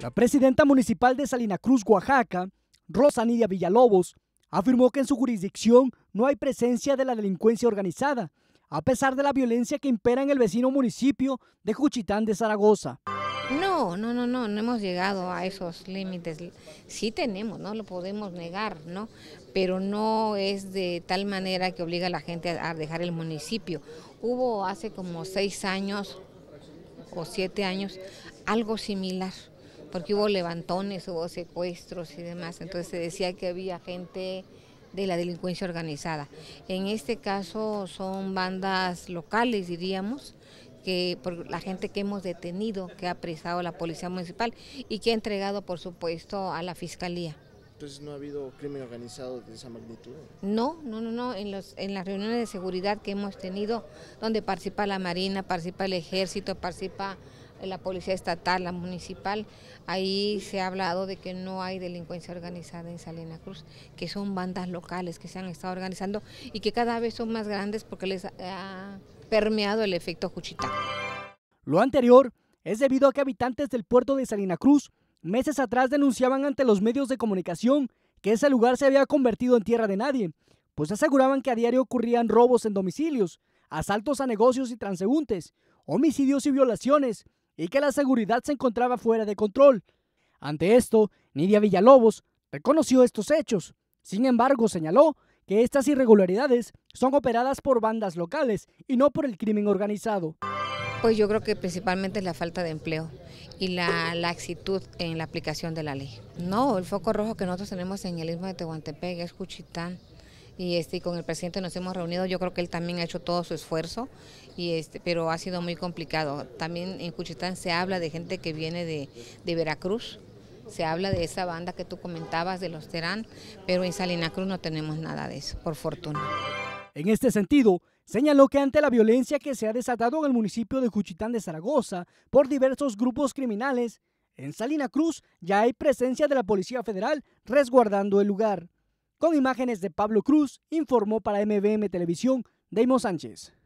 La presidenta municipal de Salina Cruz, Oaxaca, Rosa Villalobos, afirmó que en su jurisdicción no hay presencia de la delincuencia organizada, a pesar de la violencia que impera en el vecino municipio de Juchitán de Zaragoza. No, no, no, no, no hemos llegado a esos límites. Sí tenemos, no lo podemos negar, ¿no? Pero no es de tal manera que obliga a la gente a dejar el municipio. Hubo hace como seis años o siete años algo similar porque hubo levantones, hubo secuestros y demás, entonces se decía que había gente de la delincuencia organizada. En este caso son bandas locales, diríamos, que por la gente que hemos detenido, que ha apresado la Policía Municipal y que ha entregado, por supuesto, a la Fiscalía. Entonces no ha habido crimen organizado de esa magnitud. No, no, no, no. En, en las reuniones de seguridad que hemos tenido, donde participa la Marina, participa el Ejército, participa la policía estatal, la municipal, ahí se ha hablado de que no hay delincuencia organizada en Salina Cruz, que son bandas locales que se han estado organizando y que cada vez son más grandes porque les ha permeado el efecto Juchita. Lo anterior es debido a que habitantes del puerto de Salina Cruz meses atrás denunciaban ante los medios de comunicación que ese lugar se había convertido en tierra de nadie, pues aseguraban que a diario ocurrían robos en domicilios, asaltos a negocios y transeúntes, homicidios y violaciones, y que la seguridad se encontraba fuera de control. Ante esto, Nidia Villalobos reconoció estos hechos. Sin embargo, señaló que estas irregularidades son operadas por bandas locales y no por el crimen organizado. Pues yo creo que principalmente es la falta de empleo y la laxitud en la aplicación de la ley. No, el foco rojo que nosotros tenemos en el istmo de Tehuantepec es Cuchitán y este con el presidente nos hemos reunido, yo creo que él también ha hecho todo su esfuerzo, y este, pero ha sido muy complicado. También en Cuchitán se habla de gente que viene de, de Veracruz, se habla de esa banda que tú comentabas, de los Terán, pero en Salina Cruz no tenemos nada de eso, por fortuna. En este sentido, señaló que ante la violencia que se ha desatado en el municipio de Cuchitán de Zaragoza por diversos grupos criminales, en Salina Cruz ya hay presencia de la Policía Federal resguardando el lugar. Con imágenes de Pablo Cruz, informó para MBM Televisión Deimos Sánchez.